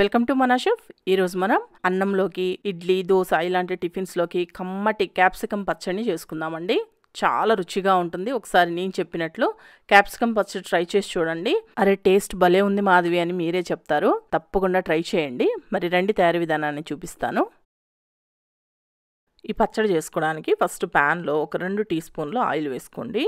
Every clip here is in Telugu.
వెల్కమ్ టు మన షెఫ్ ఈరోజు మనం అన్నంలోకి ఇడ్లీ దోశ ఇలాంటి టిఫిన్స్లోకి కమ్మటి క్యాప్సికం పచ్చడిని చేసుకుందామండి చాలా రుచిగా ఉంటుంది ఒకసారి నేను చెప్పినట్లు క్యాప్సికం పచ్చడి ట్రై చేసి చూడండి అరే టేస్ట్ భలే ఉంది మాధవి అని మీరే చెప్తారు తప్పకుండా ట్రై చేయండి మరి రండి తయారీ విధానాన్ని చూపిస్తాను ఈ పచ్చడి చేసుకోవడానికి ఫస్ట్ ప్యాన్లో ఒక రెండు టీ స్పూన్లు ఆయిల్ వేసుకోండి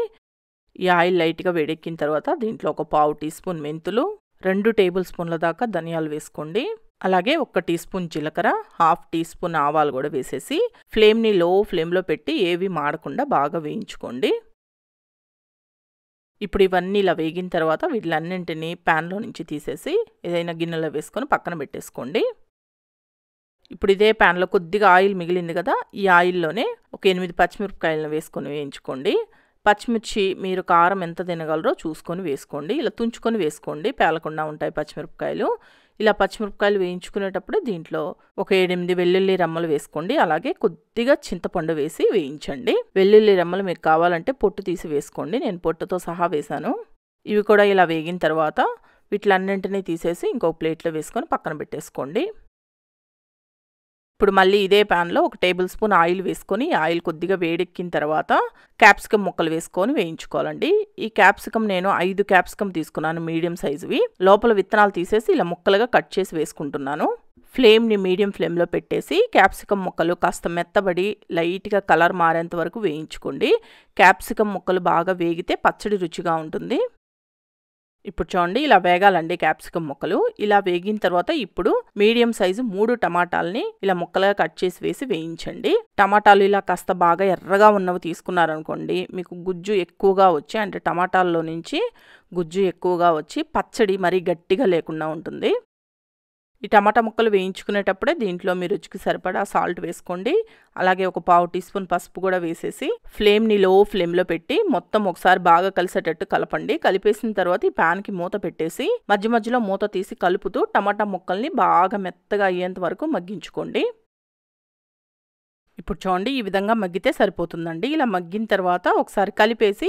ఈ ఆయిల్ లైట్గా వేడెక్కిన తర్వాత దీంట్లో ఒక పావు టీ స్పూన్ మెంతులు రెండు టేబుల్ స్పూన్ల దాకా ధనియాలు వేసుకోండి అలాగే ఒక టీ స్పూన్ జీలకర్ర హాఫ్ టీ స్పూన్ ఆవాలు కూడా వేసేసి ఫ్లేమ్ని లో ఫ్లేమ్లో పెట్టి ఏవి మాడకుండా బాగా వేయించుకోండి ఇప్పుడు ఇవన్నీ ఇలా వేగిన తర్వాత వీటిలన్నింటినీ ప్యాన్లో నుంచి తీసేసి ఏదైనా గిన్నెలో వేసుకొని పక్కన పెట్టేసుకోండి ఇప్పుడు ఇదే ప్యాన్లో కొద్దిగా ఆయిల్ మిగిలింది కదా ఈ ఆయిల్లోనే ఒక ఎనిమిది పచ్చిమిరపకాయలను వేసుకొని వేయించుకోండి పచ్చిమిర్చి మీరు కారం ఎంత తినగలరో చూసుకొని వేసుకోండి ఇలా తుంచుకొని వేసుకోండి పేలకుండా ఉంటాయి పచ్చిమిరపకాయలు ఇలా పచ్చిమిరపకాయలు వేయించుకునేటప్పుడు దీంట్లో ఒక ఏడెనిమిది వెల్లుల్లి రమ్మలు వేసుకోండి అలాగే కొద్దిగా చింతపండు వేసి వేయించండి వెల్లుల్లి రమ్మలు మీకు కావాలంటే పొట్టు తీసి వేసుకోండి నేను పొట్టుతో సహా వేశాను ఇవి కూడా ఇలా వేగిన తర్వాత వీటిలన్నింటినీ తీసేసి ఇంకో ప్లేట్లో వేసుకొని పక్కన పెట్టేసుకోండి ఇప్పుడు మళ్ళీ ఇదే ప్యాన్లో ఒక టేబుల్ స్పూన్ ఆయిల్ వేసుకొని ఆయిల్ కొద్దిగా వేడెక్కిన తర్వాత క్యాప్సికమ్ ముక్కలు వేసుకొని వేయించుకోవాలండి ఈ క్యాప్సికమ్ నేను ఐదు క్యాప్సికమ్ తీసుకున్నాను మీడియం సైజువి లోపల విత్తనాలు తీసేసి ఇలా ముక్కలుగా కట్ చేసి వేసుకుంటున్నాను ఫ్లేమ్ని మీడియం ఫ్లేమ్లో పెట్టేసి క్యాప్సికమ్ ముక్కలు కాస్త మెత్తబడి లైట్గా కలర్ మారేంత వరకు వేయించుకోండి క్యాప్సికమ్ ముక్కలు బాగా వేగితే పచ్చడి రుచిగా ఉంటుంది ఇప్పుడు చూడండి ఇలా వేగాలండి క్యాప్సికమ్ ముక్కలు ఇలా వేగిన తర్వాత ఇప్పుడు మీడియం సైజు మూడు టమాటాలని ఇలా ముక్కలుగా కట్ చేసి వేసి వేయించండి టమాటాలు ఇలా కాస్త బాగా ఎర్రగా ఉన్నవి తీసుకున్నారనుకోండి మీకు గుజ్జు ఎక్కువగా వచ్చి అంటే టమాటాల్లో నుంచి గుజ్జు ఎక్కువగా వచ్చి పచ్చడి మరీ గట్టిగా లేకుండా ఉంటుంది ఈ టమాటా ముక్కలు వేయించుకునేటప్పుడే దీంట్లో మీ రుచికి సరిపడా సాల్ట్ వేసుకోండి అలాగే ఒక పావు టీ స్పూన్ పసుపు కూడా వేసేసి ఫ్లేమ్ని లో ఫ్లేమ్లో పెట్టి మొత్తం ఒకసారి బాగా కలిసేటట్టు కలపండి కలిపేసిన తర్వాత ఈ ప్యాన్కి మూత పెట్టేసి మధ్య మధ్యలో మూత తీసి కలుపుతూ టమాటా ముక్కల్ని బాగా మెత్తగా అయ్యేంత వరకు మగ్గించుకోండి ఇప్పుడు చూడండి ఈ విధంగా మగ్గితే సరిపోతుందండి ఇలా మగ్గిన తర్వాత ఒకసారి కలిపేసి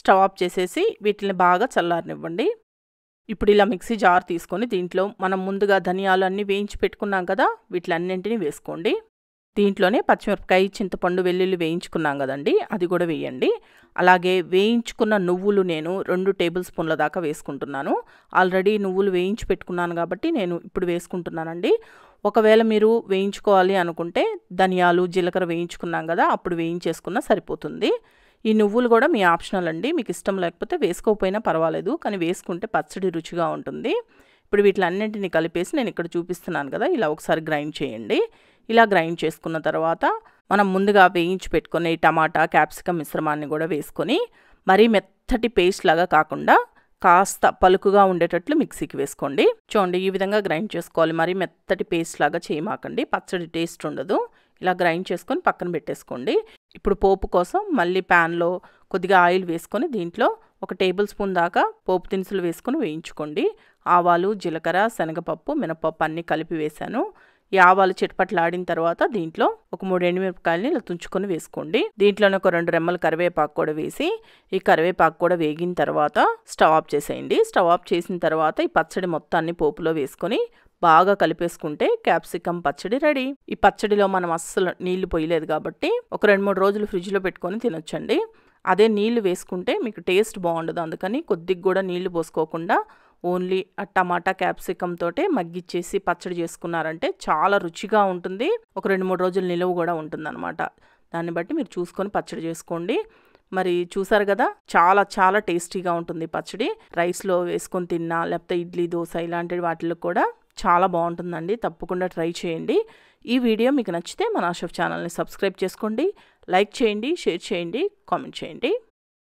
స్టవ్ ఆఫ్ చేసేసి వీటిని బాగా చల్లారనివ్వండి ఇప్పుడు ఇలా మిక్సీ జార్ తీసుకొని దీంట్లో మనం ముందుగా ధనియాలు అన్నీ వేయించి పెట్టుకున్నాం కదా వీటిలన్నింటినీ వేసుకోండి దీంట్లోనే పచ్చిమిరపకాయ చింతపండు వెల్లుల్లి వేయించుకున్నాం కదండి అది కూడా వేయండి అలాగే వేయించుకున్న నువ్వులు నేను రెండు టేబుల్ స్పూన్ల దాకా వేసుకుంటున్నాను ఆల్రెడీ నువ్వులు వేయించి పెట్టుకున్నాను కాబట్టి నేను ఇప్పుడు వేసుకుంటున్నానండి ఒకవేళ మీరు వేయించుకోవాలి అనుకుంటే ధనియాలు జీలకర్ర వేయించుకున్నాం కదా అప్పుడు వేయించేసుకున్నా సరిపోతుంది ఈ నువ్వులు కూడా మీ ఆప్షనల్ అండి మీకు ఇష్టం లేకపోతే వేసుకోకపోయినా పర్వాలేదు కానీ వేసుకుంటే పచ్చడి రుచిగా ఉంటుంది ఇప్పుడు వీటిలన్నింటినీ కలిపేసి నేను ఇక్కడ చూపిస్తున్నాను కదా ఇలా ఒకసారి గ్రైండ్ చేయండి ఇలా గ్రైండ్ చేసుకున్న తర్వాత మనం ముందుగా వేయించి పెట్టుకునే టమాటా క్యాప్సికమ్ మిశ్రమాన్ని కూడా వేసుకొని మరీ మెత్తటి పేస్ట్ లాగా కాకుండా కాస్త పలుకుగా ఉండేటట్లు మిక్సీకి వేసుకోండి చూడండి ఈ విధంగా గ్రైండ్ చేసుకోవాలి మరి మెత్తటి పేస్ట్ లాగా చేయమాకండి పచ్చడి టేస్ట్ ఉండదు ఇలా గ్రైండ్ చేసుకొని పక్కన పెట్టేసుకోండి ఇప్పుడు పోపు కోసం మళ్ళీ ప్యాన్లో కొద్దిగా ఆయిల్ వేసుకొని దీంట్లో ఒక టేబుల్ స్పూన్ దాకా పోపు దినుసులు వేసుకొని వేయించుకోండి ఆవాలు జీలకర్ర శనగపప్పు మినపప్పు అన్నీ కలిపి వేశాను ఈ ఆవాలు చిటపట్లాడిన తర్వాత దీంట్లో ఒక మూడు ఎండుమిరపకాయలని ఇలా తుంచుకొని వేసుకోండి దీంట్లోనే ఒక రెండు రెమ్మల కరివేపాకు కూడా వేసి ఈ కరివేపాకు కూడా వేగిన తర్వాత స్టవ్ ఆఫ్ చేసేయండి స్టవ్ ఆఫ్ చేసిన తర్వాత ఈ పచ్చడి మొత్తాన్ని పోపులో వేసుకొని బాగా కలిపేసుకుంటే క్యాప్సికం పచ్చడి రెడీ ఈ పచ్చడిలో మనం అస్సలు నీళ్లు పోయలేదు కాబట్టి ఒక రెండు మూడు రోజులు ఫ్రిడ్జ్లో పెట్టుకొని తినొచ్చండి అదే నీళ్లు వేసుకుంటే మీకు టేస్ట్ బాగుండదు అందుకని కొద్దిగా కూడా నీళ్లు పోసుకోకుండా ఓన్లీ ఆ టమాటా క్యాప్సికమ్ తోటే మగ్గిచ్చేసి పచ్చడి చేసుకున్నారంటే చాలా రుచిగా ఉంటుంది ఒక రెండు మూడు రోజులు నిలువ కూడా ఉంటుంది అనమాట దాన్ని బట్టి మీరు చూసుకొని పచ్చడి చేసుకోండి మరి చూసారు కదా చాలా చాలా టేస్టీగా ఉంటుంది పచ్చడి రైస్లో వేసుకొని తిన్నా లేకపోతే ఇడ్లీ దోశ ఇలాంటి వాటిలో కూడా చాలా బాగుంటుందండి తప్పకుండా ట్రై చేయండి ఈ వీడియో మీకు నచ్చితే మన ఆషఫ్ ఛానల్ని సబ్స్క్రైబ్ చేసుకోండి లైక్ చేయండి షేర్ చేయండి కామెంట్ చేయండి